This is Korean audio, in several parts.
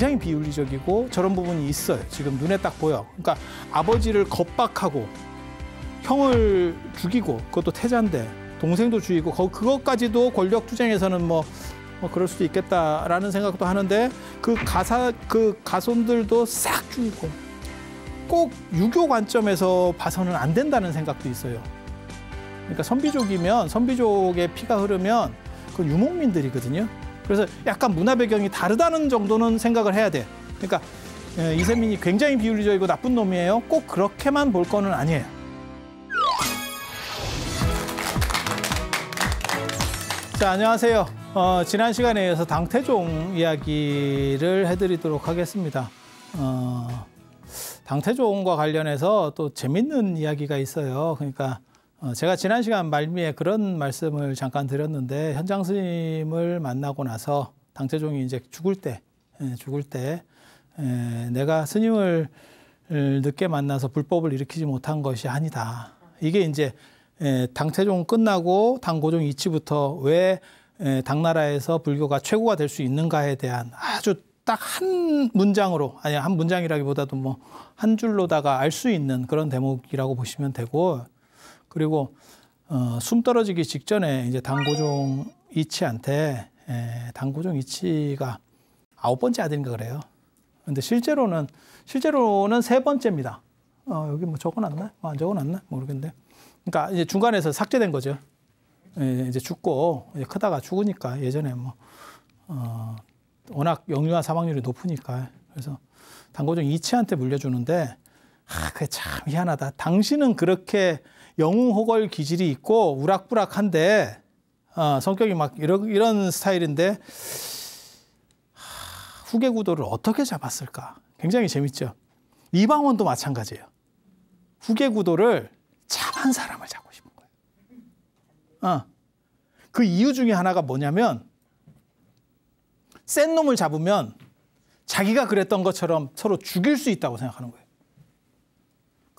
굉장히 비윤리적이고 저런 부분이 있어요. 지금 눈에 딱 보여. 그러니까 아버지를 겁박하고 형을 죽이고 그것도 태자인데 동생도 죽이고 그것까지도 권력 투쟁에서는 뭐, 뭐 그럴 수도 있겠다라는 생각도 하는데 그 가사 그 가손들도 싹 죽이고 꼭 유교 관점에서 봐서는 안 된다는 생각도 있어요. 그러니까 선비족이면 선비족의 피가 흐르면 그 유목민들이거든요. 그래서 약간 문화 배경이 다르다는 정도는 생각을 해야 돼. 그러니까 예, 이세민이 굉장히 비윤리적이고 나쁜 놈이에요. 꼭 그렇게만 볼 거는 아니에요. 자, 안녕하세요. 어, 지난 시간에 이어서 당태종 이야기를 해드리도록 하겠습니다. 어, 당태종과 관련해서 또 재밌는 이야기가 있어요. 그러니까 어, 제가 지난 시간 말미에 그런 말씀을 잠깐 드렸는데 현장 스님을 만나고 나서 당태종이 이제 죽을 때 예, 죽을 때 예, 내가 스님을 늦게 만나서 불법을 일으키지 못한 것이 아니다. 이게 이제 예, 당태종 끝나고 당고종 이치부터 왜 당나라에서 불교가 최고가 될 수 있는가에 대한 아주 딱 한 문장으로 아니 한 문장이라기보다도 뭐 한 줄로다가 알 수 있는 그런 대목이라고 보시면 되고 그리고 어, 숨 떨어지기 직전에 이제 당고종 이치한테 에, 당고종 이치가 아홉 번째 아들인가 그래요. 근데 실제로는 실제로는 세 번째입니다. 어, 여기 뭐 적어놨나? 뭐 안 적어놨나? 모르겠는데. 그러니까 이제 중간에서 삭제된 거죠. 예, 이제 죽고 이제 크다가 죽으니까 예전에 뭐 어, 워낙 영유아 사망률이 높으니까 그래서 당고종 이치한테 물려주는데 아, 그게 참 희한하다. 당신은 그렇게 영웅호걸 기질이 있고 우락부락한데 어, 성격이 막 이런, 이런 스타일인데 후계 구도를 어떻게 잡았을까? 굉장히 재밌죠. 이방원도 마찬가지예요. 후계 구도를 참한 사람을 잡고 싶은 거예요. 어. 그 이유 중에 하나가 뭐냐면 센 놈을 잡으면 자기가 그랬던 것처럼 서로 죽일 수 있다고 생각하는 거예요.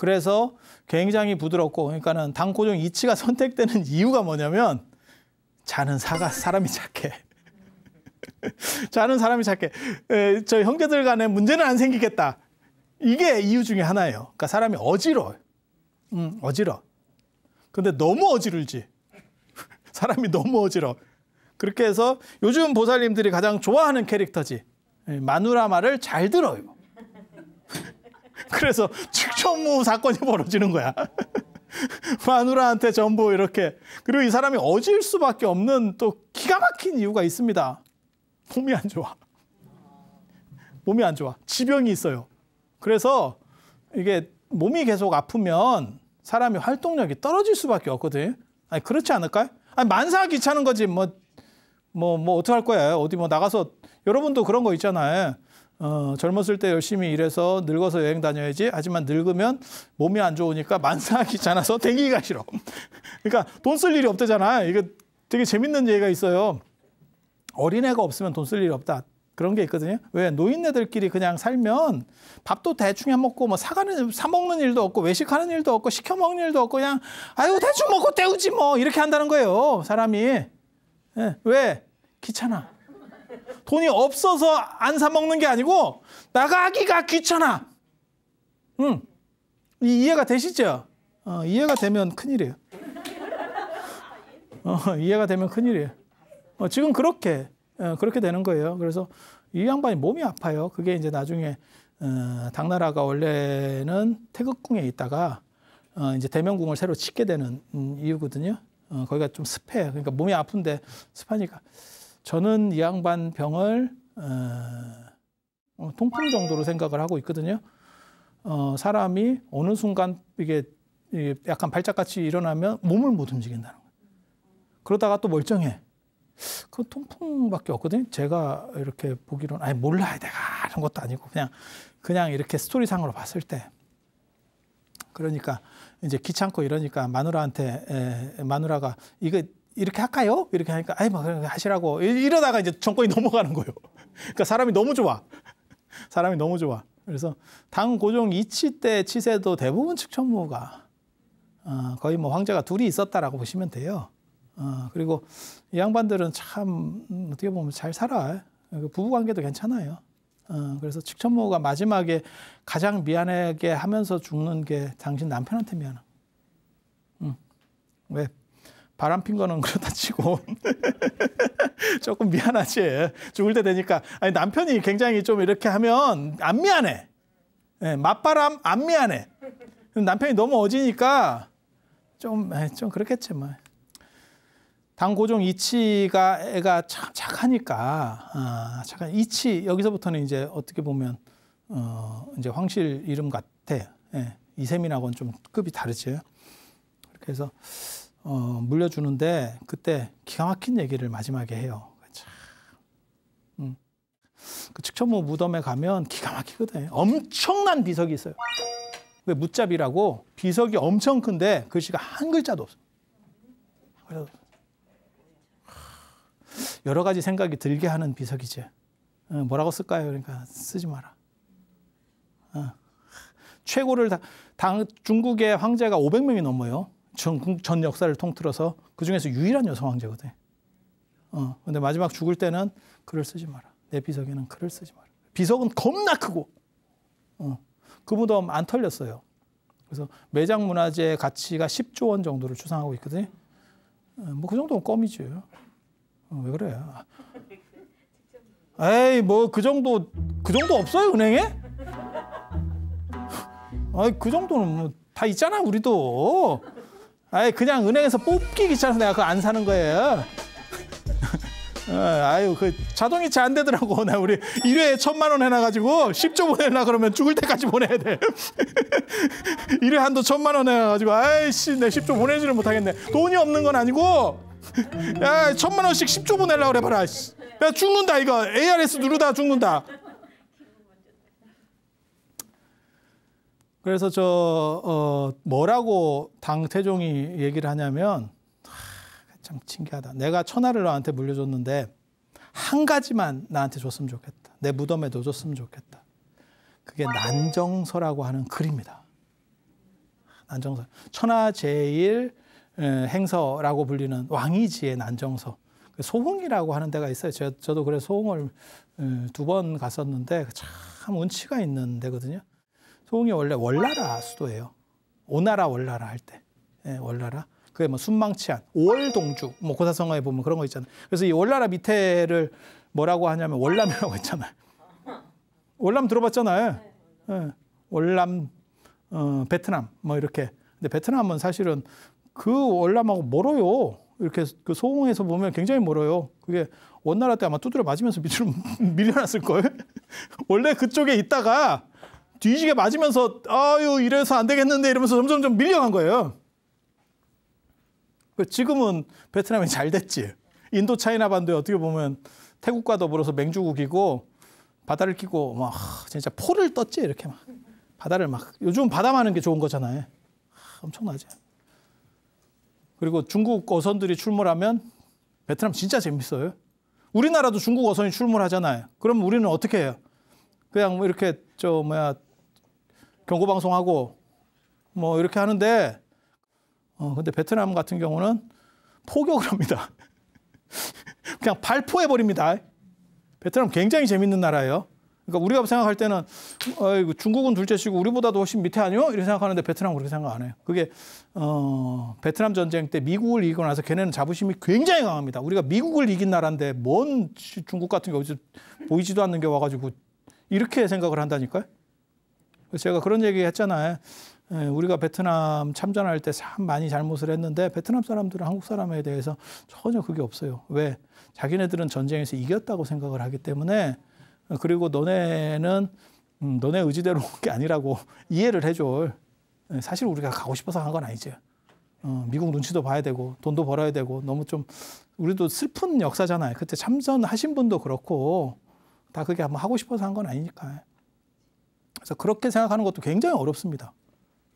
그래서 굉장히 부드럽고 그러니까는 당 고정 이치가 선택되는 이유가 뭐냐면 자는 사가 사람이 작게 자는 사람이 작게 에, 저 형제들 간에 문제는 안 생기겠다. 이게 이유 중에 하나예요. 그러니까 사람이 어지러워 음, 어지러. 근데 너무 어지르지. 사람이 너무 어지러. 그렇게 해서 요즘 보살님들이 가장 좋아하는 캐릭터지. 마누라 말을 잘 들어요. 그래서 측천무 사건이 벌어지는 거야. 마누라한테 전부 이렇게. 그리고 이 사람이 어질 수밖에 없는 또 기가 막힌 이유가 있습니다. 몸이 안 좋아. 몸이 안 좋아. 지병이 있어요. 그래서 이게 몸이 계속 아프면 사람이 활동력이 떨어질 수밖에 없거든. 아니, 그렇지 않을까요? 아니, 만사 귀찮은 거지. 뭐, 뭐, 뭐, 어떡할 거야. 어디 뭐 나가서. 여러분도 그런 거 있잖아요. 어, 젊었을 때 열심히 일해서 늙어서 여행 다녀야지. 하지만 늙으면 몸이 안 좋으니까 만사하기 귀찮아서 댕기기가 싫어. 그러니까 돈 쓸 일이 없대잖아. 이거 되게 재밌는 얘기가 있어요. 어린애가 없으면 돈 쓸 일이 없다. 그런 게 있거든요. 왜 노인네들끼리 그냥 살면 밥도 대충 해 먹고 뭐 사가는 사 먹는 일도 없고 외식하는 일도 없고 시켜 먹는 일도 없고 그냥 아유 대충 먹고 때우지 뭐 이렇게 한다는 거예요. 사람이 네. 왜 귀찮아. 돈이 없어서 안 사 먹는 게 아니고 나가기가 귀찮아. 응. 음. 이, 이해가 되시죠? 어, 이해가 되면 큰일이에요. 어, 이해가 되면 큰일이에요. 어, 지금 그렇게 어, 그렇게 되는 거예요. 그래서 이 양반이 몸이 아파요. 그게 이제 나중에 어, 당나라가 원래는 태극궁에 있다가 어, 이제 대명궁을 새로 짓게 되는 음, 이유거든요. 어, 거기가 좀 습해. 그러니까 몸이 아픈데 습하니까 저는 이 양반 병을 어, 어, 통풍 정도로 생각을 하고 있거든요. 어, 사람이 어느 순간 이게 약간 발작같이 일어나면 몸을 못 움직인다는 거예요. 그러다가 또 멀쩡해. 그 통풍밖에 없거든요. 제가 이렇게 보기로는 아니 몰라야 내가 이런 것도 아니고 그냥 그냥 이렇게 스토리상으로 봤을 때 그러니까 이제 귀찮고 이러니까 마누라한테 에, 마누라가 이거 이렇게 할까요? 이렇게 하니까 아이 막 뭐, 하시라고 이러다가 이제 정권이 넘어가는 거예요. 그러니까 사람이 너무 좋아. 사람이 너무 좋아. 그래서 당 고종 이치 때 치세도 대부분 측천무가 어, 거의 뭐 황제가 둘이 있었다라고 보시면 돼요. 어, 그리고 이 양반들은 참 음, 어떻게 보면 잘 살아. 그 부부 관계도 괜찮아요. 어, 그래서 측천모가 마지막에 가장 미안하게 하면서 죽는 게 당신 남편한테 미안함. 응. 음. 왜? 바람 핀 거는 그렇다 치고 조금 미안하지. 죽을 때 되니까 아니 남편이 굉장히 좀 이렇게 하면 안 미안해. 네, 맞바람 안 미안해. 남편이 너무 어지니까 좀 좀 그렇겠지 뭐. 당고종 이치가 애가 착, 착하니까 아, 착한 이치 여기서부터는 이제 어떻게 보면 어, 이제 황실 이름 같아. 예, 이세민하고는 좀 급이 다르지. 그래서 어, 물려주는데 그때 기가 막힌 얘기를 마지막에 해요. 음. 그 측천모 무덤에 가면 기가 막히거든요. 엄청난 비석이 있어요. 왜 무잡이라고 비석이 엄청 큰데 글씨가 한 글자도 없어. 여러 가지 생각이 들게 하는 비석이지. 어, 뭐라고 쓸까요? 그러니까 쓰지 마라. 어. 최고를 당, 당 중국의 황제가 500명이 넘어요. 전, 전 역사를 통틀어서 그 중에서 유일한 여성 황제거든. 어, 근데 마지막 죽을 때는 글을 쓰지 마라. 내 비석에는 글을 쓰지 마라. 비석은 겁나 크고, 어, 그 무덤 안 털렸어요. 그래서 매장 문화재 가치가 10조 원 정도를 추상하고 있거든요. 어, 뭐그 정도는 껌이지. 어, 왜 그래? 에이, 뭐 그 정도 그 정도 없어요 은행에? 아이 그 정도는 뭐다 있잖아 우리도. 아이 그냥 은행에서 뽑기 귀찮아서 내가 그거 안 사는 거예요. 어, 아유 그 자동이체 안 되더라고 나 우리 1회에 천만 원 해놔가지고 10조 보내려 그러면 죽을 때까지 보내야 돼 1회 한도 천만 원 해놔가지고 아이씨 내 10조 보내지를 못하겠네 돈이 없는 건 아니고 야 천만 원씩 10조 보내려 그래 봐라 야 죽는다 이거 ARS 누르다 죽는다 그래서 저, 어, 뭐라고 당 태종이 얘기를 하냐면, 하, 참 신기하다. 내가 천하를 너한테 물려줬는데, 한 가지만 나한테 줬으면 좋겠다. 내 무덤에 넣어줬으면 좋겠다. 그게 난정서라고 하는 글입니다. 난정서. 천하 제일 행서라고 불리는 왕이지의 난정서. 그 소흥이라고 하는 데가 있어요. 저, 저도 그래 소흥을 두 번 갔었는데 참 운치가 있는 데거든요. 소홍이 원래 월나라 수도예요. 오나라 월나라 할 때. 예, 월나라. 그게 뭐 순망치한, 월동주, 뭐 고사성어에 보면 그런 거 있잖아요. 그래서 이 월나라 밑에를 뭐라고 하냐면 월남이라고 했잖아요. 월남 들어봤잖아요. 예, 월남, 어, 베트남, 뭐 이렇게. 근데 베트남은 사실은 그 월남하고 멀어요. 이렇게 그 소홍에서 보면 굉장히 멀어요. 그게 원나라 때 아마 두드려 맞으면서 밑으로 밀려났을 거예요. 원래 그쪽에 있다가 뒤지게 맞으면서 아유 이래서 안 되겠는데 이러면서 점점 점 밀려간 거예요. 그 지금은 베트남이 잘 됐지. 인도 차이나 반도에 어떻게 보면 태국과 더불어서 맹주국이고 바다를 끼고 막 진짜 포를 떴지 이렇게 막 바다를 막 요즘 바다만 은게 좋은 거잖아요. 엄청나지. 그리고 중국 어선들이 출몰하면 베트남 진짜 재밌어요. 우리나라도 중국 어선이 출몰하잖아요. 그럼 우리는 어떻게 해요? 그냥 뭐 이렇게 저 뭐야 경고 방송하고 뭐 이렇게 하는데 어 근데 베트남 같은 경우는 포격을 합니다. 그냥 발포해 버립니다. 베트남 굉장히 재밌는 나라예요. 그러니까 우리가 생각할 때는 어이 중국은 둘째치고 우리보다도 훨씬 밑에 아니요? 이렇게 생각하는데 베트남은 그렇게 생각 안 해요. 그게 어 베트남 전쟁 때 미국을 이기고 나서 걔네는 자부심이 굉장히 강합니다. 우리가 미국을 이긴 나라인데 뭔 중국 같은 게 어디서 보이지도 않는 게 와가지고 이렇게 생각을 한다니까요. 제가 그런 얘기 했잖아요. 예, 우리가 베트남 참전할 때 참 많이 잘못을 했는데 베트남 사람들은 한국 사람에 대해서 전혀 그게 없어요. 왜? 자기네들은 전쟁에서 이겼다고 생각을 하기 때문에 어, 그리고 너네는 음, 너네 의지대로 온 게 아니라고 이해를 해줘. 예, 사실 우리가 가고 싶어서 간 건아니죠 어, 미국 눈치도 봐야 되고 돈도 벌어야 되고 너무 좀 우리도 슬픈 역사잖아요. 그때 참전하신 분도 그렇고 다 그게 한번 하고 싶어서 한 건 아니니까. 그래서 그렇게 생각하는 것도 굉장히 어렵습니다.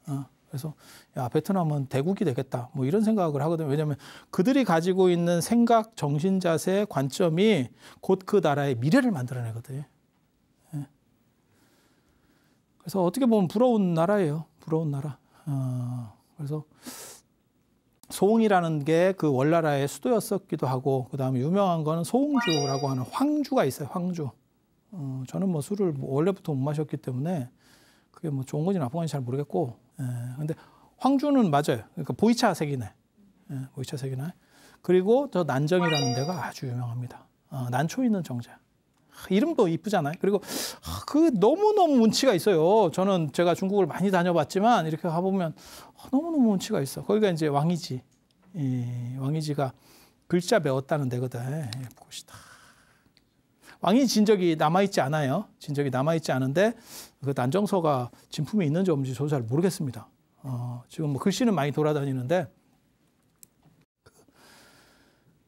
어, 그래서 야 베트남은 대국이 되겠다 뭐 이런 생각을 하거든요. 왜냐하면 그들이 가지고 있는 생각, 정신, 자세, 관점이 곧 그 나라의 미래를 만들어내거든요. 예. 그래서 어떻게 보면 부러운 나라예요. 부러운 나라. 어, 그래서 소흥이라는 게 그 원나라의 수도였었기도 하고 그 다음에 유명한 거는 소흥주라고 하는 황주가 있어요. 황주. 어, 저는 뭐 술을 뭐 원래부터 못 마셨기 때문에 그게 뭐 좋은 건지 나쁜 건지 잘 모르겠고. 예, 근데 황주는 맞아요. 그러니까 보이차 색이네. 예, 보이차 색이네. 그리고 저 난정이라는 데가 아주 유명합니다. 어, 난초 있는 정자. 이름도 이쁘잖아요. 그리고 그 너무너무 운치가 있어요. 저는 제가 중국을 많이 다녀봤지만 이렇게 가보면 너무너무 운치가 있어. 거기가 이제 왕이지. 이 왕이지가 글자 배웠다는 데거든. 보시다. 예, 예, 그 왕이 진적이 남아있지 않아요. 진적이 남아있지 않은데 그 난정서가 진품이 있는지 없는지 저도 잘 모르겠습니다. 어, 지금 뭐 글씨는 많이 돌아다니는데 그,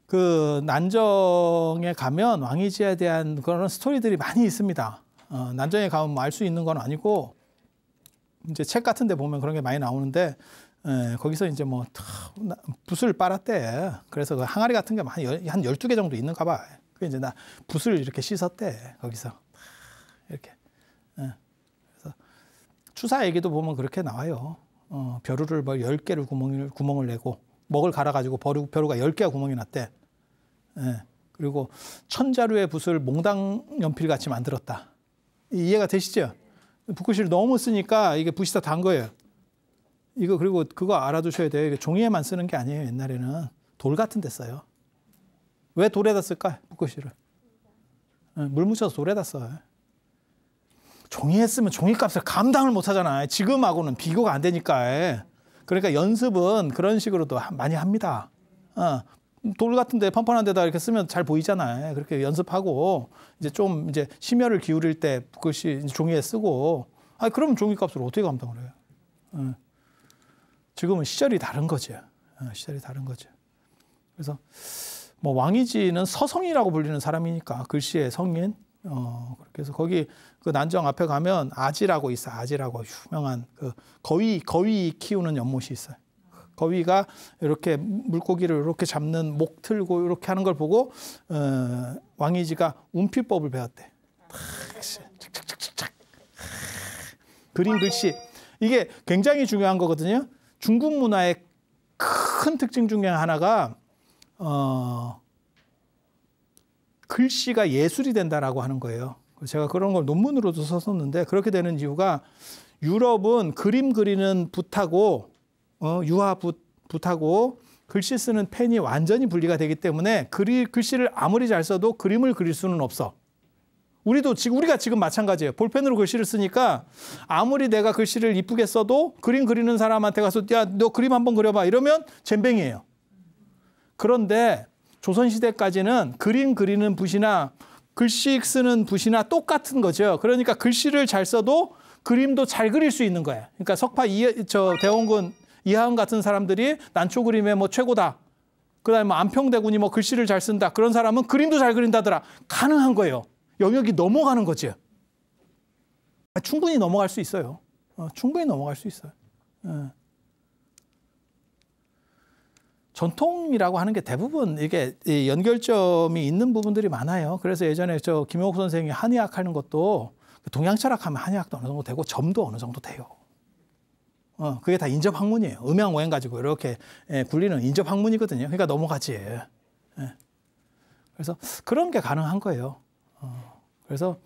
그 난정에 가면 왕이지에 대한 그런 스토리들이 많이 있습니다. 어, 난정에 가면 뭐알수 있는 건 아니고 이제 책 같은 데 보면 그런 게 많이 나오는데 에, 예, 거기서 이제 뭐 붓을 빨았대. 그래서 그 항아리 같은 게 한 열두 개 정도 있는가 봐. 그 이제 나 붓을 이렇게 씻었대 거기서 이렇게. 예. 그래서 추사 얘기도 보면 그렇게 나와요. 어, 벼루를 뭐 열개를 구멍을, 구멍을 내고, 먹을 갈아가지고 벼루, 벼루가 열개가 구멍이 났대. 예. 그리고 천자루의 붓을 몽당 연필같이 만들었다. 이해가 되시죠? 붓글씨를 너무 쓰니까 이게 붓이 다 단 거예요. 이거 그리고 그거 알아두셔야 돼요. 종이에만 쓰는 게 아니에요, 옛날에는. 돌 같은 데 써요. 왜 돌에다 쓸까? 붓글씨를. 예, 물 묻혀서 돌에다 써요. 종이에 쓰면 종이값을 감당을 못 하잖아요. 지금하고는 비교가 안 되니까. 그러니까 연습은 그런 식으로도 많이 합니다. 어, 돌 같은데 펀펀한 데다 이렇게 쓰면 잘 보이잖아요. 그렇게 연습하고 이제 좀 이제 심혈을 기울일 때 그것이 종이에 쓰고 아 그럼 종이값으 어떻게 감당을 해요? 어. 지금은 시절이 다른 거죠. 어, 시절이 다른 거죠. 그래서 뭐 왕이지는 서성이라고 불리는 사람이니까 글씨의 성인. 어, 그렇게해서 거기 그 난정 앞에 가면 아지라고 있어. 아지라고 유명한 그 거위 거위 키우는 연못이 있어요. 거위가 이렇게 물고기를 이렇게 잡는 목 틀고 이렇게 하는 걸 보고 어, 왕이지가 운피법을 배웠대. 착착착착착. 그림 글씨 이게 굉장히 중요한 거거든요. 중국 문화의 큰 특징 중에 하나가 어, 글씨가 예술이 된다라고 하는 거예요. 제가 그런 걸 논문으로도 썼었는데 그렇게 되는 이유가 유럽은 그림 그리는 붓하고 어, 유화 붓, 붓하고 글씨 쓰는 펜이 완전히 분리가 되기 때문에 그리, 글씨를 아무리 잘 써도 그림을 그릴 수는 없어. 우리도 지금 우리가 지금 마찬가지예요. 볼펜으로 글씨를 쓰니까 아무리 내가 글씨를 이쁘게 써도 그림 그리는 사람한테 가서 야 너 그림 한번 그려봐 이러면 젬뱅이에요. 그런데 조선시대까지는 그림 그리는 붓이나 글씨 쓰는 붓이나 똑같은 거죠. 그러니까 글씨를 잘 써도 그림도 잘 그릴 수 있는 거예요. 그러니까 석파 이, 저 대원군 이하은 같은 사람들이 난초 그림의 뭐 최고다. 그다음에 뭐 안평대군이 뭐 글씨를 잘 쓴다. 그런 사람은 그림도 잘 그린다더라. 가능한 거예요. 영역이 넘어가는 거죠 아, 충분히 넘어갈 수 있어요. 어, 충분히 넘어갈 수 있어요. 예. 전통이라고 하는 게 대부분 이게 연결점이 있는 부분들이 많아요. 그래서 예전에 저 김용옥 선생이 한의학 하는 것도 그 동양 철학하면 한의학도 어느 정도 되고 점도 어느 정도 돼요. 어, 그게 다 인접 학문이에요. 음양 오행 가지고 이렇게 예, 굴리는 인접 학문이거든요. 그러니까 넘어가지. 예. 그래서 그런 게 가능한 거예요. 어, 그래서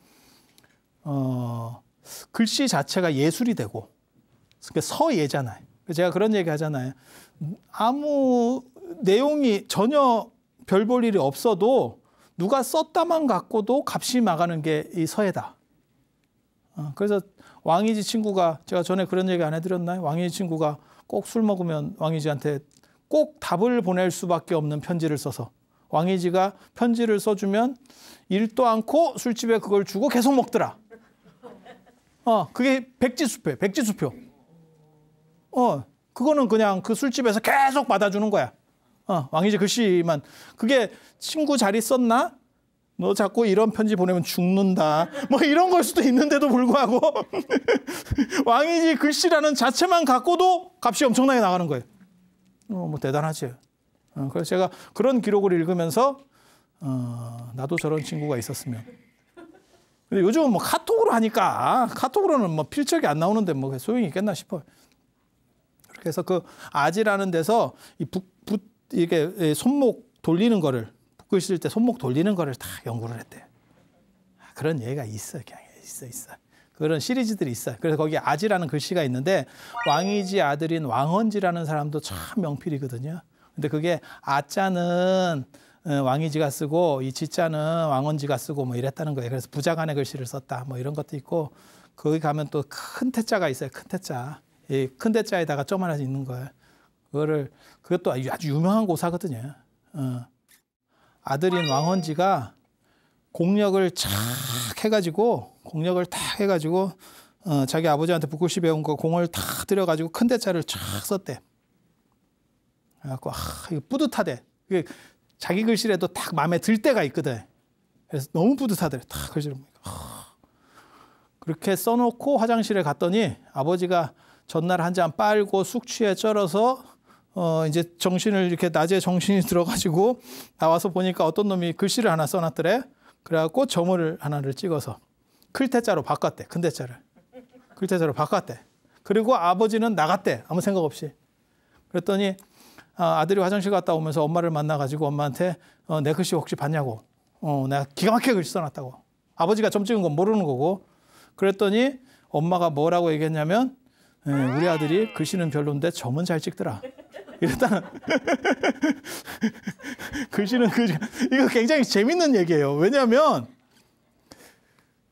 어, 글씨 자체가 예술이 되고 그러니까 서예잖아요. 제가 그런 얘기 하잖아요. 아무 내용이 전혀 별 볼 일이 없어도 누가 썼다만 갖고도 값이 막아는 게 이서예다 어, 그래서 왕이지 친구가 제가 전에 그런 얘기 안 해드렸나요? 왕이지 친구가 꼭 술 먹으면 왕이지한테 꼭 답을 보낼 수밖에 없는 편지를 써서 왕이지가 편지를 써주면 일도 않고 술집에 그걸 주고 계속 먹더라. 어, 그게 백지수표 백지수표. 어, 그거는 그냥 그 술집에서 계속 받아주는 거야. 어, 왕이제 글씨만. 그 그게 친구 잘 있었나? 너 자꾸 이런 편지 보내면 죽는다. 뭐 이런 걸 수도 있는데도 불구하고 왕이지 글씨라는 그 자체만 갖고도 값이 엄청나게 나가는 거예요. 어, 뭐 대단하지. 어, 그래서 제가 그런 기록을 읽으면서 어, 나도 저런 친구가 있었으면. 근데 요즘은 뭐 카톡으로 하니까 카톡으로는 뭐 필적이 안 나오는데 뭐 소용이 있겠나 싶어요. 그래서 그 아지라는 데서 이 붓, 붓 이게 손목 돌리는 거를 붓고 있을 때 손목 돌리는 거를 다 연구를 했대. 요 아, 그런 예가 있어, 그냥 있어, 있어. 그런 시리즈들이 있어요. 그래서 거기 아지라는 글씨가 있는데 왕이지 아들인 왕헌지라는 사람도 참 명필이거든요. 근데 그게 아자는 어, 왕이지가 쓰고 이 지자는 왕헌지가 쓰고 뭐 이랬다는 거예요. 그래서 부자간의 글씨를 썼다 뭐 이런 것도 있고 거기 가면 또 큰 태자가 있어요. 큰 태자. 이큰 대자에다가 쪼만하게 있는 거예요. 그거를 그것도 아주 유명한 고사거든요. 어. 아들인 왕헌지가 공력을 착 해가지고 공력을 탁 해가지고 어, 자기 아버지한테 북글씨 배운 거 공을 탁 들여가지고 큰 대자를 착 썼대. 그래갖고 아, 이거 뿌듯하대. 이게 자기 글씨라도 딱 마음에 들 때가 있거든. 그래서 너무 뿌듯하대. 탁 글씨를 보니까. 그렇게 써놓고 화장실에 갔더니 아버지가 전날 한 잔 빨고 숙취에 쩔어서 어 이제 정신을 이렇게 낮에 정신이 들어가지고 나와서 보니까 어떤 놈이 글씨를 하나 써놨더래. 그래갖고 점을 하나를 찍어서 클테자로 바꿨대. 근대자를 클테자로 바꿨대. 그리고 아버지는 나갔대. 아무 생각 없이. 그랬더니 아, 아들이 화장실 갔다 오면서 엄마를 만나가지고 엄마한테 어, 내 글씨 혹시 봤냐고. 어, 내가 기가 막히게 글씨 써놨다고. 아버지가 점 찍은 건 모르는 거고. 그랬더니 엄마가 뭐라고 얘기했냐면 예, 우리 아들이 글씨는 별론데 점은 잘 찍더라. 이랬다 글씨는 그 이거 굉장히 재밌는 얘기예요. 왜냐하면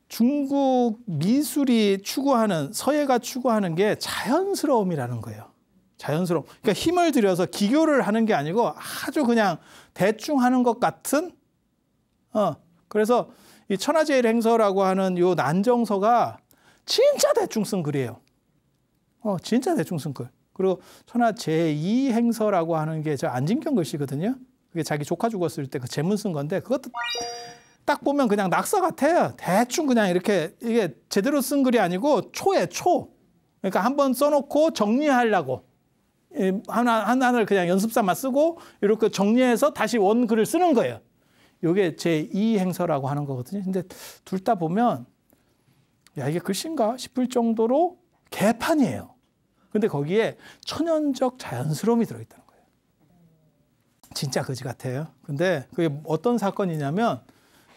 중국 미술이 추구하는 서예가 추구하는 게 자연스러움이라는 거예요. 자연스러움. 그러니까 힘을 들여서 기교를 하는 게 아니고 아주 그냥 대충 하는 것 같은 어 그래서 이 천하제일 행서라고 하는 요 난정서가 진짜 대충 쓴 글이에요. 어, 진짜 대충승글. 그리고 천하 제2행서라고 하는 게 저 안진경 글씨거든요. 그게 자기 조카 죽었을 때 그 제문 쓴 건데 그것도 딱 보면 그냥 낙서 같아요. 대충 그냥 이렇게 이게 제대로 쓴 글이 아니고 초에 초. 그러니까 한번 써놓고 정리하려고 하나 하나를 그냥 연습삼아 쓰고 이렇게 정리해서 다시 원 글을 쓰는 거예요. 요게 제2 행서라고 하는 거거든요. 근데 둘 다 보면 야 이게 글씨인가 싶을 정도로 개판이에요. 근데 거기에 천연적 자연스러움이 들어있다는 거예요. 진짜 거지 같아요. 근데 그게 어떤 사건이냐면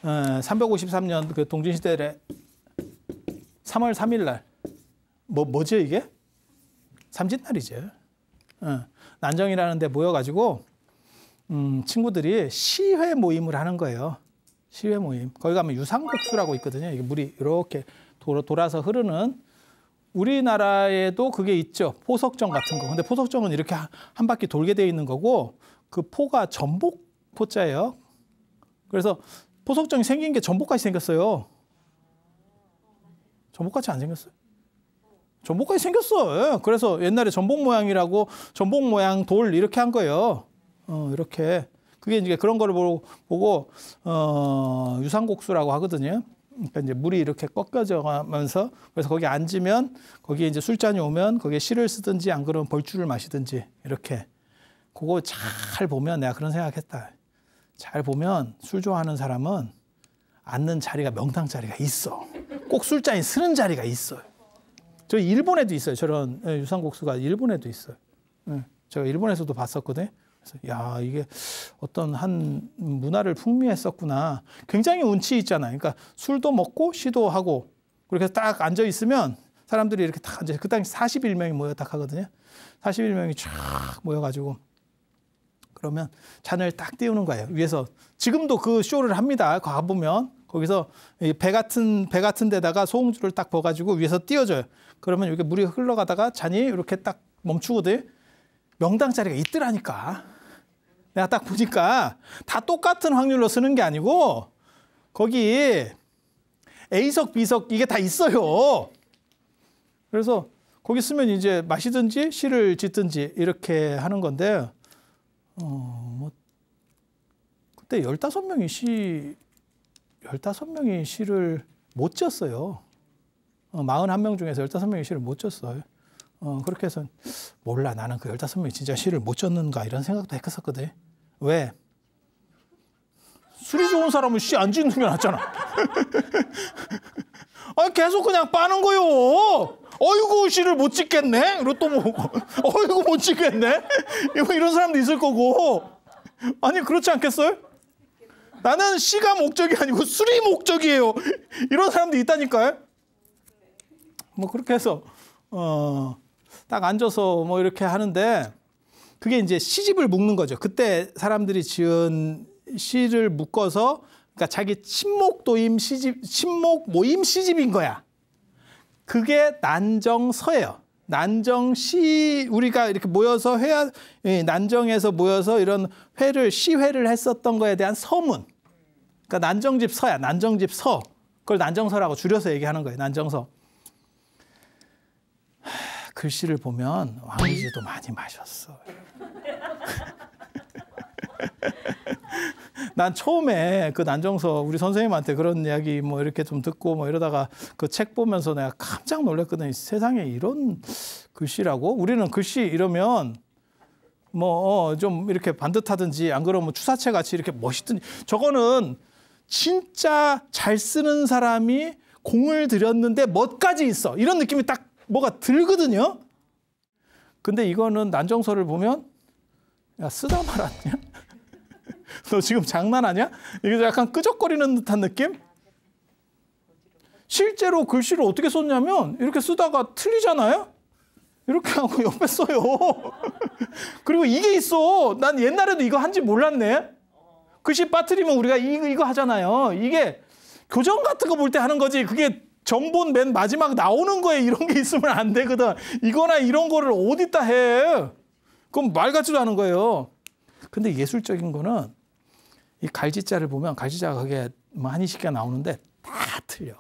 353년 어, 그동진시대 3월 3일 날, 뭐, 뭐죠 이게? 삼진날이죠. 어, 난정이라는 데 모여가지고, 음, 친구들이 시회 모임을 하는 거예요. 시회 모임. 거기 가면 유상곡수라고 있거든요. 이게 물이 이렇게 돌아서 흐르는 우리나라에도 그게 있죠. 포석정 같은 거. 근데 포석정은 이렇게 한 바퀴 돌게 돼 있는 거고 그 포가 전복 포자예요. 그래서 포석정이 생긴 게 전복같이 생겼어요. 전복같이 안 생겼어요? 전복같이 생겼어. 예. 그래서 옛날에 전복 모양이라고 전복 모양 돌 이렇게 한 거예요. 어, 이렇게. 그게 이제 그런 거를 보고, 어, 유상곡수라고 하거든요. 그러니까 이제 물이 이렇게 꺾여져가면서 그래서 거기 앉으면 거기에 이제 술잔이 오면 거기에 실를 쓰든지 안 그러면 벌주를 마시든지 이렇게 그거 잘 보면 내가 그런 생각했다. 잘 보면 술 좋아하는 사람은 앉는 자리가 명당 자리가 있어. 꼭 술잔이 쓰는 자리가 있어요. 저 일본에도 있어요. 저런 예, 유산곡수가 일본에도 있어요. 예, 제가 일본에서도 봤었거든요. 그래서 야 이게 어떤 한 문화를 풍미했었구나. 굉장히 운치 있잖아요. 그러니까 술도 먹고 시도 하고 그렇게 딱 앉아 있으면 사람들이 이렇게 딱 앉아 그 당시 41명이 모여딱 하거든요. 41명이 쫙 모여가지고 그러면 잔을 딱 띄우는 거예요. 위에서 지금도 그 쇼를 합니다. 가 보면 거기서 배 같은 배 같은 데다가 소홍주를 딱 버가지고 위에서 띄워줘요. 그러면 이렇게 물이 흘러가다가 잔이 이렇게 딱 멈추거든. 명당 자리가 있더라니까. 내가 딱 보니까 다 똑같은 확률로 쓰는 게 아니고 거기 A석, B석 이게 다 있어요. 그래서 거기 쓰면 이제 마시든지 시를 짓든지 이렇게 하는 건데 어, 뭐 그때 15명이 시 15명이 시를 못 졌어요. 어, 41명 중에서 15명이 시를 못 졌어요. 어, 그렇게 해서 몰라 나는 그 15명이 진짜 시를 못 졌는가 이런 생각도 했었거든. 왜? 술이 좋은 사람은 시 안 짓는 게 낫잖아. 아 계속 그냥 빠는 거요. 어이구 시를 못 짓겠네. 로또 모고 어이구 못 짓겠네. 뭐 이런 사람도 있을 거고. 아니 그렇지 않겠어요? 나는 시가 목적이 아니고 술이 목적이에요. 이런 사람도 있다니까요. 뭐 그렇게 해서 어. 딱 앉아서 뭐 이렇게 하는데 그게 이제 시집을 묶는 거죠. 그때 사람들이 지은 시를 묶어서 그러니까 자기 친목 도임 시집 친목 모임 시집인 거야. 그게 난정서예요. 난정 시 우리가 이렇게 모여서 회야 난정에서 모여서 이런 회를 시회를 했었던 거에 대한 서문. 그러니까 난정집 서야. 난정집 서. 그걸 난정서라고 줄여서 얘기하는 거예요. 난정서. 글씨를 보면 왕이지도 많이 마셨어. 난 처음에 그 난정서 우리 선생님한테 그런 이야기 뭐 이렇게 좀 듣고 뭐 이러다가 그 책 보면서 내가 깜짝 놀랐거든. 세상에 이런 글씨라고? 우리는 글씨 이러면 뭐좀 어 이렇게 반듯하든지 안 그러면 뭐 추사체 같이 이렇게 멋있든지 저거는 진짜 잘 쓰는 사람이 공을 들였는데 멋까지 있어. 이런 느낌이 딱 뭐가 들거든요. 근데 이거는 난정서를 보면 야 쓰다 말았냐? 너 지금 장난하냐? 이게 약간 끄적거리는 듯한 느낌? 실제로 글씨를 어떻게 썼냐면 이렇게 쓰다가 틀리잖아요? 이렇게 하고 옆에 써요. 그리고 이게 있어. 난 옛날에도 이거 한지 몰랐네. 글씨 빠뜨리면 우리가 이, 이거 하잖아요. 이게 교정 같은 거 볼 때 하는 거지. 그게 정본맨 마지막 나오는 거에 이런 게 있으면 안 되거든. 이거나 이런 거를 어디다 해. 그럼 말 같지도 않은 거예요. 근데 예술적인 거는 이 갈지자를 보면 갈지자 가게 한이식가 나오는데 다 틀려.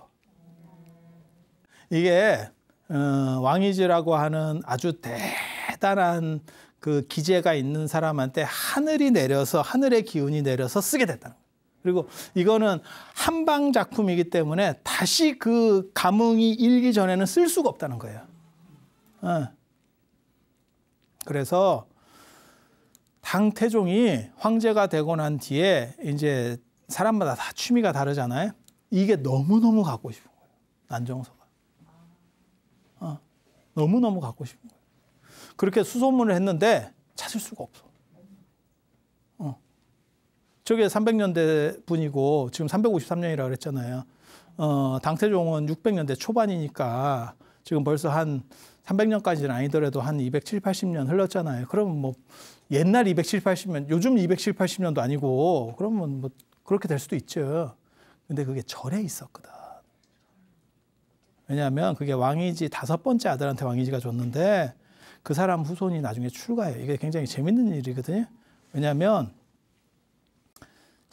이게 어, 왕이즈라고 하는 아주 대단한 그 기재가 있는 사람한테 하늘이 내려서 하늘의 기운이 내려서 쓰게 됐다는 거예요. 그리고 이거는 한방 작품이기 때문에 다시 그 감흥이 일기 전에는 쓸 수가 없다는 거예요. 어. 그래서 당태종이 황제가 되고 난 뒤에 이제 사람마다 다 취미가 다르잖아요. 이게 너무너무 갖고 싶은 거예요. 난정서가. 어. 너무너무 갖고 싶은 거예요. 그렇게 수소문을 했는데 찾을 수가 없어. 저게 300년대 분이고 지금 353년이라고 그랬잖아요. 어, 당태종은 600년대 초반이니까 지금 벌써 한 300년까지는 아니더라도 한 270, 80년 흘렀잖아요. 그러면 뭐 옛날 270, 80년, 요즘 270, 80년도 아니고 그러면 뭐 그렇게 될 수도 있죠. 근데 그게 절에 있었거든. 왜냐하면 그게 왕이지 다섯 번째 아들한테 왕이지가 줬는데 그 사람 후손이 나중에 출가해요. 이게 굉장히 재밌는 일이거든요. 왜냐하면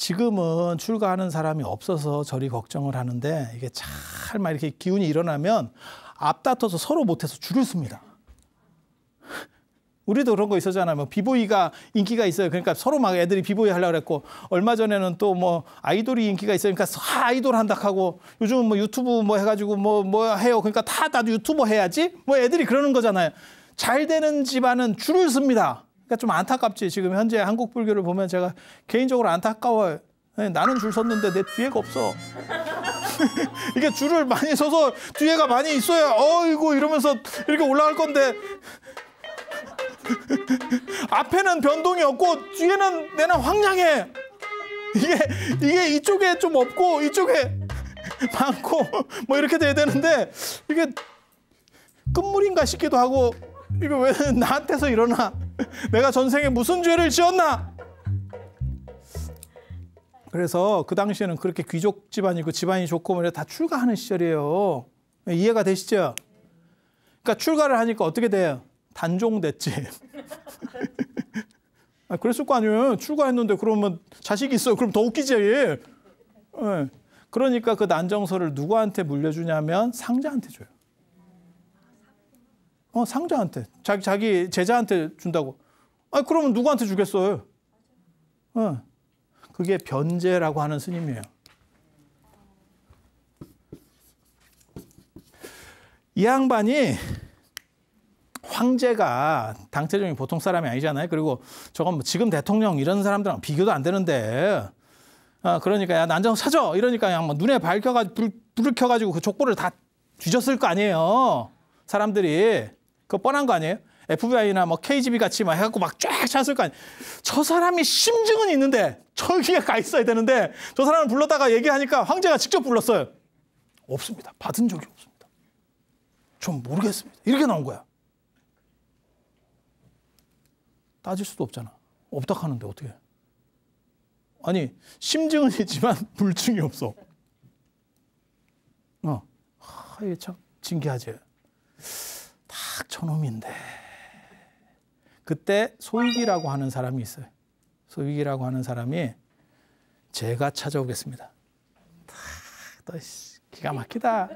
지금은 출가하는 사람이 없어서 저리 걱정을 하는데 이게 잘 막 이렇게 기운이 일어나면 앞다퉈서 서로 못해서 줄을 씁니다. 우리도 그런 거 있었잖아요. 뭐 비보이가 인기가 있어요. 그러니까 서로 막 애들이 비보이 하려고 그고 얼마 전에는 또 뭐 아이돌이 인기가 있으니까 그러니까 다 아이돌 한다 하고 요즘은 뭐 유튜브 뭐 해가지고 뭐뭐 뭐 해요. 그러니까 다 나도 유튜버 해야지. 뭐 애들이 그러는 거잖아요. 잘 되는 집안은 줄을 씁니다. 그러니까 좀 안타깝지. 지금 현재 한국 불교를 보면 제가 개인적으로 안타까워요. 네, 나는 줄 섰는데 내 뒤에가 없어. 이게 줄을 많이 서서 뒤에가 많이 있어야 어이구 이러면서 이렇게 올라갈 건데 앞에는 변동이 없고 뒤에는 내는 황량해. 이게 이게 이쪽에 좀 없고 이쪽에 많고 뭐 이렇게 돼야 되는데 이게 끝물인가 싶기도 하고 이거 왜 나한테서 일어나? 내가 전생에 무슨 죄를 지었나? 그래서 그 당시에는 그렇게 귀족 집안이고 집안이 좋고 뭐다 출가하는 시절이에요. 이해가 되시죠? 그러니까 출가를 하니까 어떻게 돼요? 단종됐지. 아, 그랬을 거 아니에요. 출가했는데 그러면 자식이 있어. 그럼 더 웃기지. 네. 그러니까 그 난정서를 누구한테 물려주냐면 상자한테 줘요. 어, 상자한테. 자기, 자기 제자한테 준다고. 아, 그러면 누구한테 주겠어요? 어. 그게 변제라고 하는 스님이에요. 이 양반이 황제가 당태종이 보통 사람이 아니잖아요. 그리고 저건 뭐 지금 대통령 이런 사람들랑 비교도 안 되는데. 아, 그러니까 야, 난장 사줘. 이러니까 그냥 뭐 눈에 밝혀가지고 불, 불을 켜가지고 그 족보를 다 뒤졌을 거 아니에요. 사람들이. 그거 뻔한 거 아니에요? FBI나 뭐 KGB 같이 막 해갖고 막 쫙 찼을 거 아니에요. 저 사람이 심증은 있는데 철기가가 있어야 되는데 저 사람을 불렀다가 얘기하니까 황제가 직접 불렀어요. 없습니다. 받은 적이 없습니다. 좀 모르겠습니다. 이렇게 나온 거야. 따질 수도 없잖아. 없다 하는데 어떻게? 아니 심증은 있지만 물증이 없어. 어, 하, 이게 참 신기하지. 딱 저놈인데. 그때 소익이라고 하는 사람이 있어요. 소익이라고 하는 사람이 제가 찾아오겠습니다. 다너 기가 막히다.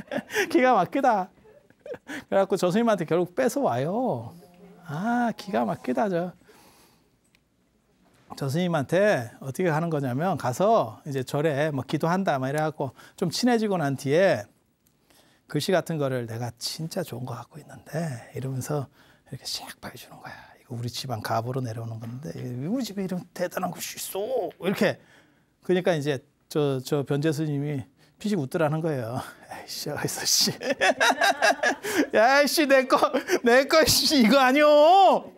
기가 막히다. 그래갖고 저 스님한테 결국 뺏어 와요. 아, 기가 막히다, 저. 저선생님한테 어떻게 하는 거냐면 가서 이제 절에 뭐 기도한다, 막 이래갖고 좀 친해지고 난 뒤에 글씨 같은 거를 내가 진짜 좋은 거 갖고 있는데 이러면서 이렇게 샥봐주는 거야. 이거 우리 집안 갑으로 내려오는 건데 우리 집에 이런 대단한 글씨 있쏘 이렇게 그러니까 이제 저 저 변재 스님이 피식 웃더라는 거예요. 아이씨, 어디서 씨. 야이씨, 내 거, 내 거, 씨, 이거 아니오!